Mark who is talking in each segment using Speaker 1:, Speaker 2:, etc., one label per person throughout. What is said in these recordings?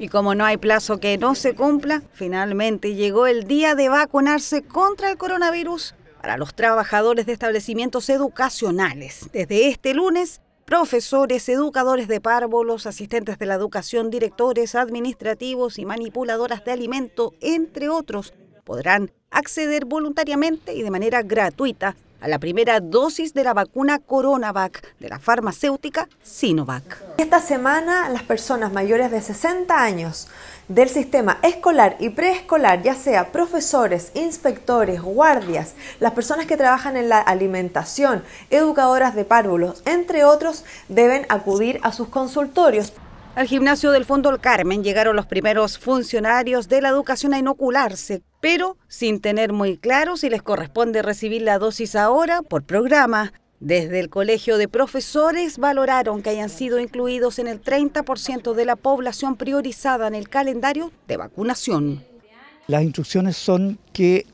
Speaker 1: Y como no hay plazo que no se cumpla, finalmente llegó el día de vacunarse contra el coronavirus para los trabajadores de establecimientos educacionales. Desde este lunes, profesores, educadores de párvulos, asistentes de la educación, directores administrativos y manipuladoras de alimento, entre otros, podrán acceder voluntariamente y de manera gratuita a la primera dosis de la vacuna Coronavac de la farmacéutica Sinovac. Esta semana las personas mayores de 60 años del sistema escolar y preescolar, ya sea profesores, inspectores, guardias, las personas que trabajan en la alimentación, educadoras de párvulos, entre otros, deben acudir a sus consultorios. Al gimnasio del Fondo El Carmen llegaron los primeros funcionarios de la educación a inocularse, pero sin tener muy claro si les corresponde recibir la dosis ahora por programa. Desde el Colegio de Profesores valoraron que hayan sido incluidos en el 30% de la población priorizada en el calendario
Speaker 2: de vacunación. Las instrucciones son que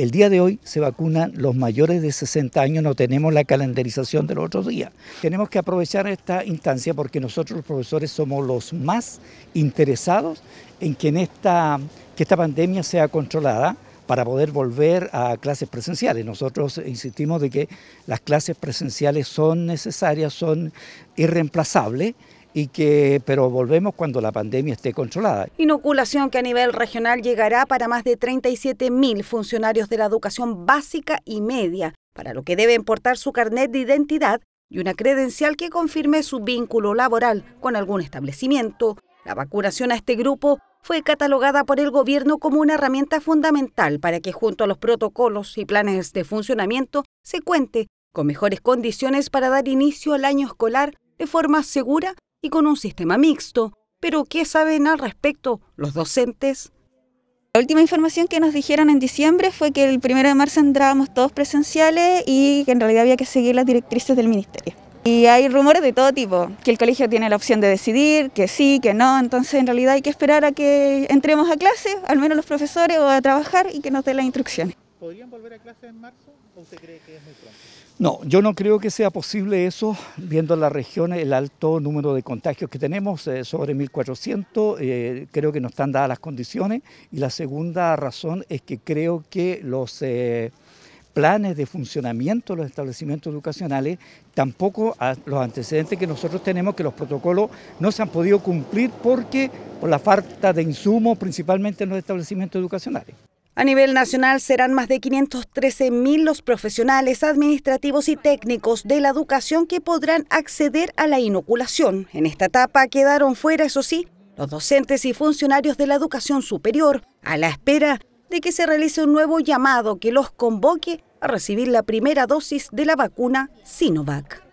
Speaker 2: el día de hoy se vacunan los mayores de 60 años, no tenemos la calendarización de los otros días. Tenemos que aprovechar esta instancia porque nosotros los profesores somos los más interesados en que, esta, que esta pandemia sea controlada para poder volver a clases presenciales. Nosotros insistimos de que las clases presenciales son necesarias, son irreemplazables y que pero volvemos cuando la pandemia esté controlada.
Speaker 1: Inoculación que a nivel regional llegará para más de 37.000 funcionarios de la educación básica y media, para lo que deben portar su carnet de identidad y una credencial que confirme su vínculo laboral con algún establecimiento. La vacunación a este grupo fue catalogada por el gobierno como una herramienta fundamental para que junto a los protocolos y planes de funcionamiento se cuente con mejores condiciones para dar inicio al año escolar de forma segura y con un sistema mixto. Pero ¿qué saben al respecto los docentes? La última información que nos dijeron en diciembre fue que el 1 de marzo entrábamos todos presenciales y que en realidad había que seguir las directrices del ministerio. Y hay rumores de todo tipo, que el colegio tiene la opción de decidir, que sí, que no, entonces en realidad hay que esperar a que entremos a clase, al menos los profesores, o a trabajar y que nos
Speaker 2: den las instrucciones. ¿Podrían volver a clases en marzo o usted cree que es muy pronto? No, yo no creo que sea posible eso, viendo la región el alto número de contagios que tenemos, eh, sobre 1.400, eh, creo que no están dadas las condiciones. Y la segunda razón es que creo que los... Eh, planes de funcionamiento de los establecimientos educacionales, tampoco los antecedentes que nosotros tenemos, que los protocolos no se han podido cumplir porque por la falta de insumos, principalmente en los establecimientos educacionales. A nivel
Speaker 1: nacional serán más de 513.000 los profesionales administrativos y técnicos de la educación que podrán acceder a la inoculación. En esta etapa quedaron fuera, eso sí, los docentes y funcionarios de la educación superior, a la espera de que se realice un nuevo llamado que los convoque a recibir la primera dosis de la vacuna Sinovac.